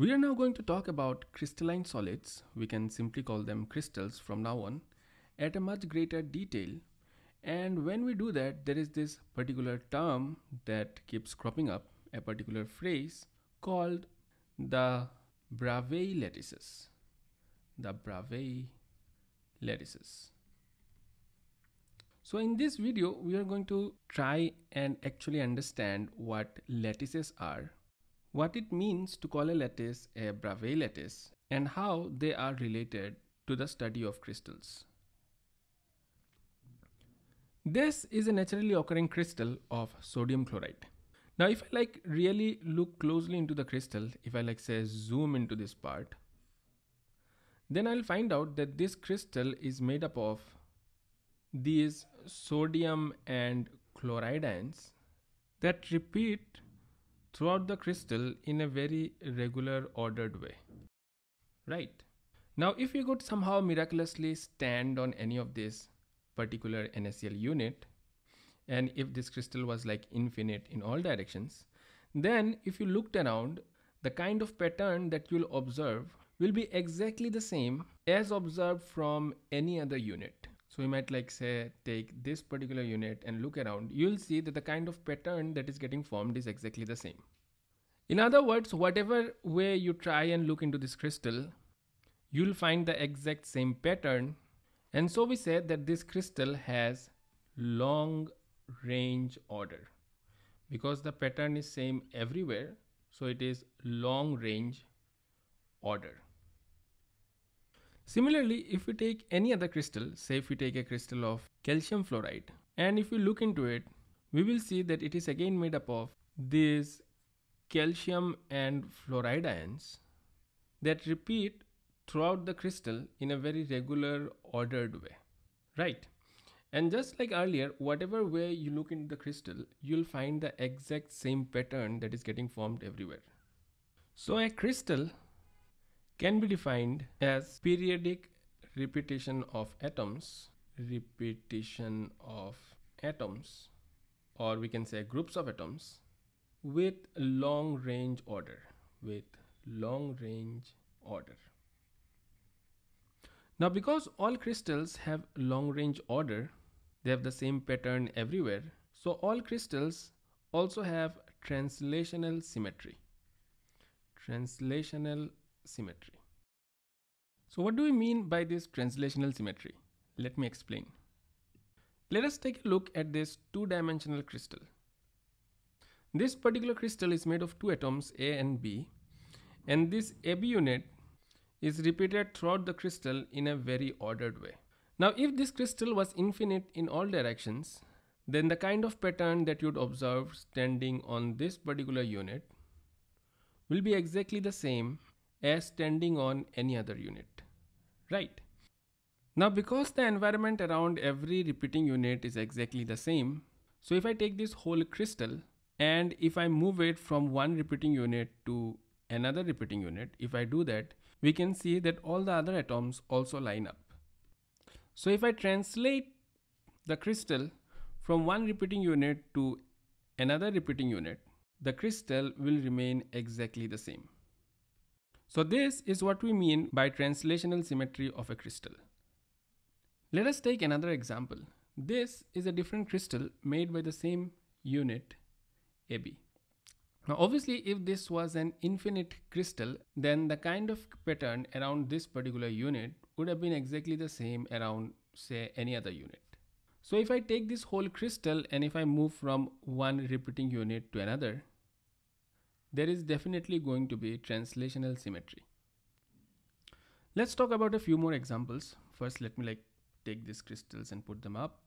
We are now going to talk about crystalline solids, we can simply call them crystals from now on, at a much greater detail. And when we do that, there is this particular term that keeps cropping up, a particular phrase called the Bravais lattices. The Bravais lattices. So in this video, we are going to try and actually understand what lattices are what it means to call a lattice a Bravais lattice and how they are related to the study of crystals. This is a naturally occurring crystal of sodium chloride. Now if I like really look closely into the crystal, if I like say zoom into this part, then I'll find out that this crystal is made up of these sodium and chloride ions that repeat throughout the crystal in a very regular ordered way. Right. Now if you could somehow miraculously stand on any of this particular NSL unit and if this crystal was like infinite in all directions then if you looked around the kind of pattern that you'll observe will be exactly the same as observed from any other unit. So we might like say take this particular unit and look around. You'll see that the kind of pattern that is getting formed is exactly the same. In other words, whatever way you try and look into this crystal, you'll find the exact same pattern. And so we said that this crystal has long range order because the pattern is same everywhere. So it is long range order. Similarly, if we take any other crystal, say if we take a crystal of calcium fluoride, and if we look into it, we will see that it is again made up of these calcium and fluoride ions that repeat throughout the crystal in a very regular ordered way, right? And just like earlier, whatever way you look into the crystal, you'll find the exact same pattern that is getting formed everywhere. So a crystal can be defined as periodic repetition of atoms, repetition of atoms, or we can say groups of atoms with long range order, with long range order. Now, because all crystals have long range order, they have the same pattern everywhere. So all crystals also have translational symmetry. Translational symmetry. So what do we mean by this translational symmetry? Let me explain. Let us take a look at this two-dimensional crystal. This particular crystal is made of two atoms A and B and this AB unit is repeated throughout the crystal in a very ordered way. Now if this crystal was infinite in all directions then the kind of pattern that you'd observe standing on this particular unit will be exactly the same as standing on any other unit, right? Now because the environment around every repeating unit is exactly the same, so if I take this whole crystal and if I move it from one repeating unit to another repeating unit, if I do that, we can see that all the other atoms also line up. So if I translate the crystal from one repeating unit to another repeating unit, the crystal will remain exactly the same. So this is what we mean by translational symmetry of a crystal. Let us take another example. This is a different crystal made by the same unit AB. Now obviously if this was an infinite crystal then the kind of pattern around this particular unit would have been exactly the same around say any other unit. So if I take this whole crystal and if I move from one repeating unit to another there is definitely going to be translational symmetry. Let's talk about a few more examples. First, let me like take these crystals and put them up.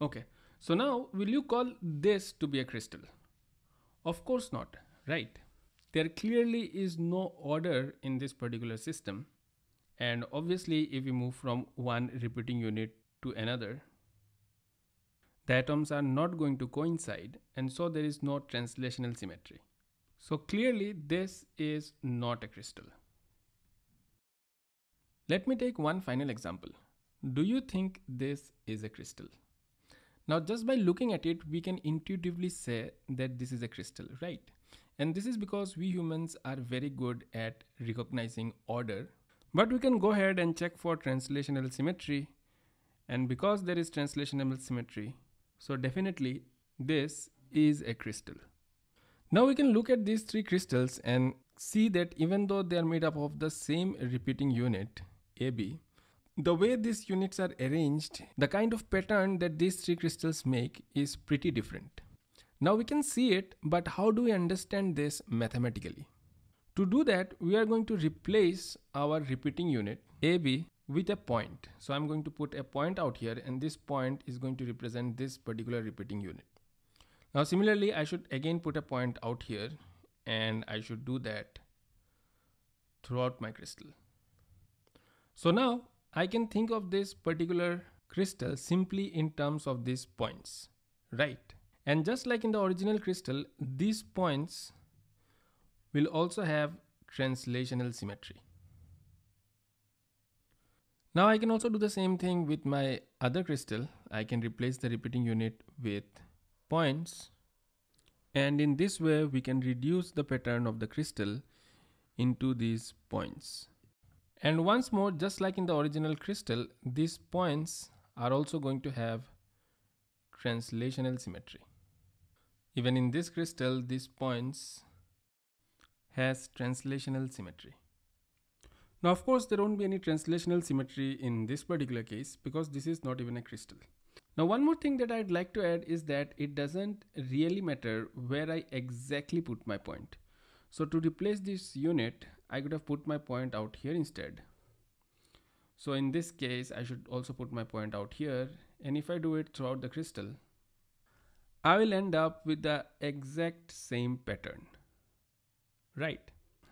Okay, so now will you call this to be a crystal? Of course not, right? There clearly is no order in this particular system. And obviously, if we move from one repeating unit to another, the atoms are not going to coincide and so there is no translational symmetry. So clearly this is not a crystal. Let me take one final example. Do you think this is a crystal? Now just by looking at it, we can intuitively say that this is a crystal, right? And this is because we humans are very good at recognizing order. But we can go ahead and check for translational symmetry. And because there is translational symmetry, so definitely this is a crystal. Now we can look at these three crystals and see that even though they are made up of the same repeating unit AB, the way these units are arranged, the kind of pattern that these three crystals make is pretty different. Now we can see it, but how do we understand this mathematically? To do that, we are going to replace our repeating unit AB with a point. So I'm going to put a point out here and this point is going to represent this particular repeating unit. Now similarly, I should again put a point out here and I should do that throughout my crystal. So now I can think of this particular crystal simply in terms of these points, right? And just like in the original crystal, these points will also have translational symmetry. Now I can also do the same thing with my other crystal. I can replace the repeating unit with points. And in this way, we can reduce the pattern of the crystal into these points. And once more, just like in the original crystal, these points are also going to have translational symmetry. Even in this crystal, these points has translational symmetry. Now of course there won't be any translational symmetry in this particular case because this is not even a crystal. Now one more thing that I'd like to add is that it doesn't really matter where I exactly put my point. So to replace this unit I could have put my point out here instead. So in this case I should also put my point out here and if I do it throughout the crystal I will end up with the exact same pattern. Right.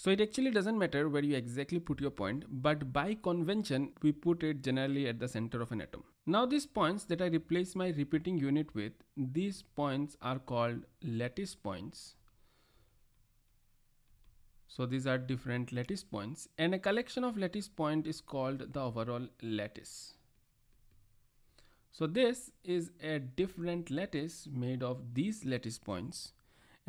So it actually doesn't matter where you exactly put your point, but by convention, we put it generally at the center of an atom. Now these points that I replace my repeating unit with, these points are called lattice points. So these are different lattice points and a collection of lattice point is called the overall lattice. So this is a different lattice made of these lattice points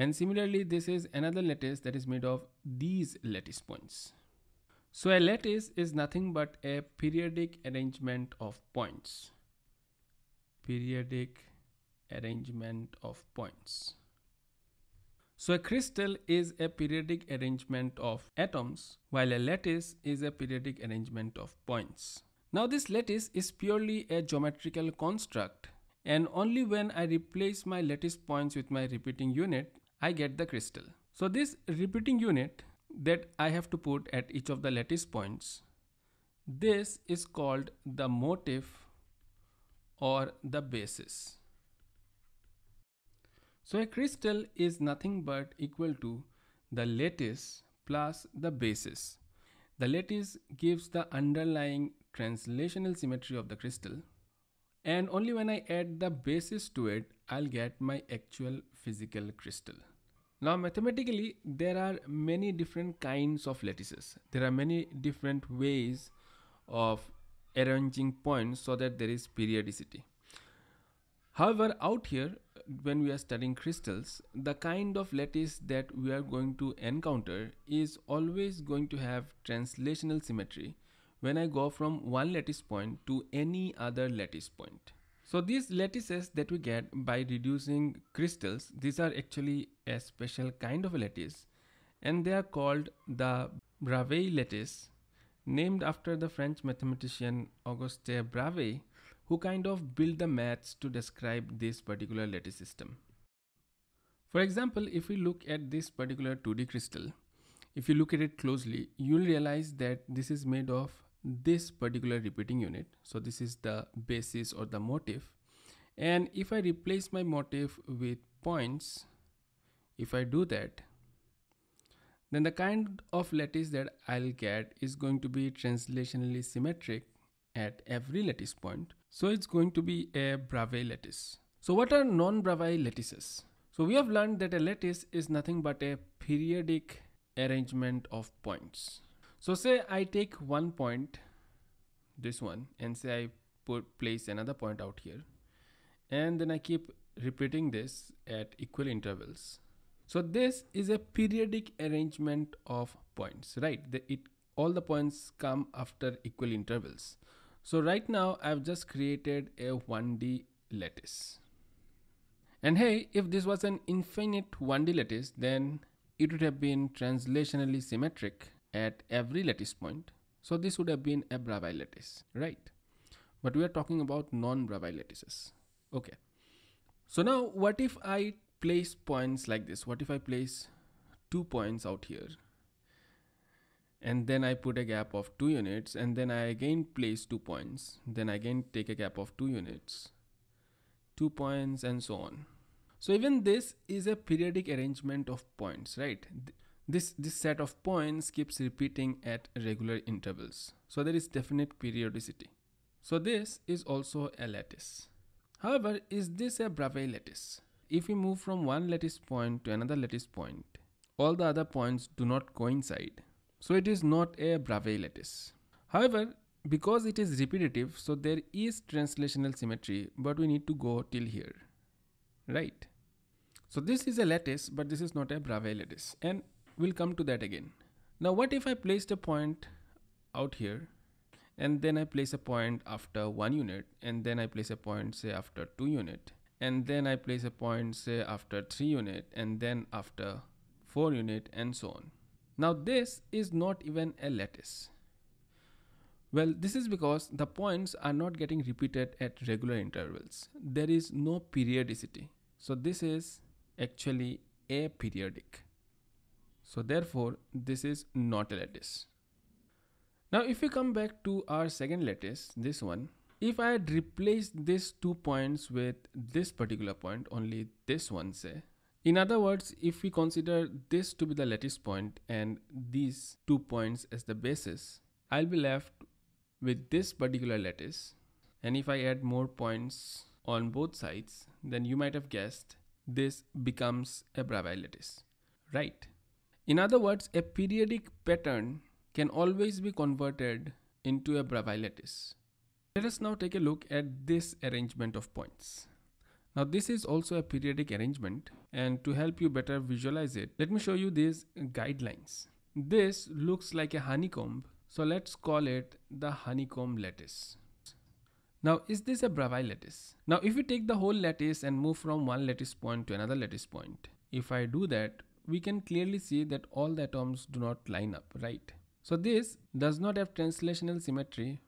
and similarly, this is another lattice that is made of these lattice points. So a lattice is nothing but a periodic arrangement of points. Periodic arrangement of points. So a crystal is a periodic arrangement of atoms, while a lattice is a periodic arrangement of points. Now this lattice is purely a geometrical construct and only when I replace my lattice points with my repeating unit, I get the crystal. So this repeating unit that I have to put at each of the lattice points, this is called the motif or the basis. So a crystal is nothing but equal to the lattice plus the basis. The lattice gives the underlying translational symmetry of the crystal and only when I add the basis to it, I'll get my actual physical crystal. Now mathematically there are many different kinds of lattices. There are many different ways of arranging points so that there is periodicity. However, out here when we are studying crystals, the kind of lattice that we are going to encounter is always going to have translational symmetry when I go from one lattice point to any other lattice point. So these lattices that we get by reducing crystals, these are actually a special kind of lattice and they are called the Bravais lattice named after the French mathematician Auguste Bravais who kind of built the maths to describe this particular lattice system. For example, if we look at this particular 2D crystal, if you look at it closely, you'll realize that this is made of this particular repeating unit. So this is the basis or the motif. And if I replace my motif with points, if I do that, then the kind of lattice that I'll get is going to be translationally symmetric at every lattice point. So it's going to be a Bravais lattice. So what are non-Bravais lattices? So we have learned that a lattice is nothing but a periodic arrangement of points. So say I take one point, this one, and say I put place another point out here. And then I keep repeating this at equal intervals. So this is a periodic arrangement of points, right? The, it, all the points come after equal intervals. So right now I've just created a 1D lattice. And hey, if this was an infinite 1D lattice, then it would have been translationally symmetric at every lattice point. So this would have been a Bravais lattice, right? But we are talking about non-Bravais lattices. Okay. So now what if I place points like this? What if I place two points out here? And then I put a gap of two units and then I again place two points. Then I again take a gap of two units, two points and so on. So even this is a periodic arrangement of points, right? This, this set of points keeps repeating at regular intervals. So there is definite periodicity. So this is also a lattice. However, is this a Bravais lattice? If we move from one lattice point to another lattice point, all the other points do not coincide. So it is not a Bravais lattice. However, because it is repetitive, so there is translational symmetry, but we need to go till here, right? So this is a lattice, but this is not a Bravais lattice. And We'll come to that again. Now what if I placed a point out here and then I place a point after one unit and then I place a point say after two unit and then I place a point say after three unit and then after four unit and so on. Now this is not even a lattice. Well, this is because the points are not getting repeated at regular intervals. There is no periodicity. So this is actually aperiodic. So therefore, this is not a lattice. Now, if we come back to our second lattice, this one, if I had replaced these two points with this particular point, only this one say, in other words, if we consider this to be the lattice point and these two points as the basis, I'll be left with this particular lattice. And if I add more points on both sides, then you might have guessed this becomes a Bravais lattice, right? In other words, a periodic pattern can always be converted into a lattice. Let us now take a look at this arrangement of points. Now this is also a periodic arrangement and to help you better visualize it, let me show you these guidelines. This looks like a honeycomb, so let's call it the honeycomb lattice. Now is this a Bravais lattice? Now if we take the whole lattice and move from one lattice point to another lattice point, if I do that, we can clearly see that all the atoms do not line up, right? So this does not have translational symmetry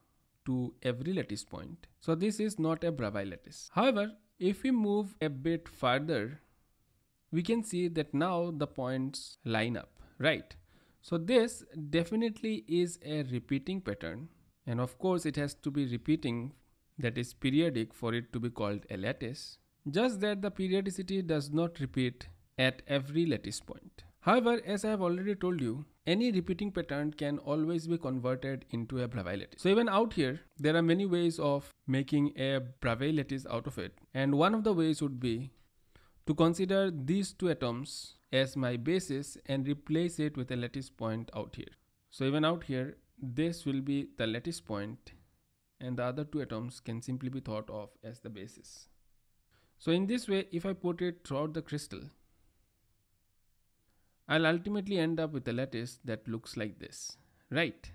to every lattice point. So this is not a Bravais lattice. However, if we move a bit further, we can see that now the points line up, right? So this definitely is a repeating pattern. And of course it has to be repeating that is periodic for it to be called a lattice. Just that the periodicity does not repeat at every lattice point. However, as I have already told you, any repeating pattern can always be converted into a Bravais lattice. So even out here, there are many ways of making a Bravais lattice out of it. And one of the ways would be to consider these two atoms as my basis and replace it with a lattice point out here. So even out here, this will be the lattice point and the other two atoms can simply be thought of as the basis. So in this way, if I put it throughout the crystal, I'll ultimately end up with a lattice that looks like this, right?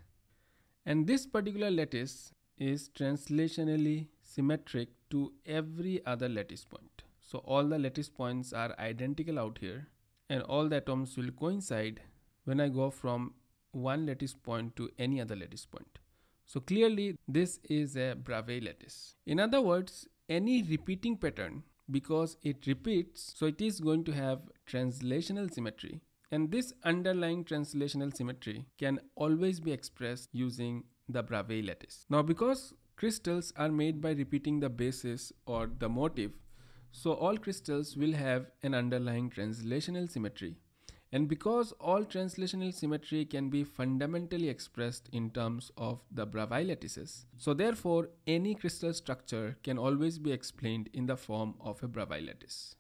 And this particular lattice is translationally symmetric to every other lattice point. So all the lattice points are identical out here and all the atoms will coincide when I go from one lattice point to any other lattice point. So clearly this is a Bravais lattice. In other words, any repeating pattern because it repeats so it is going to have translational symmetry and this underlying translational symmetry can always be expressed using the Bravais lattice. Now because crystals are made by repeating the basis or the motif, so all crystals will have an underlying translational symmetry. And because all translational symmetry can be fundamentally expressed in terms of the Bravais lattices, so therefore any crystal structure can always be explained in the form of a Bravais lattice.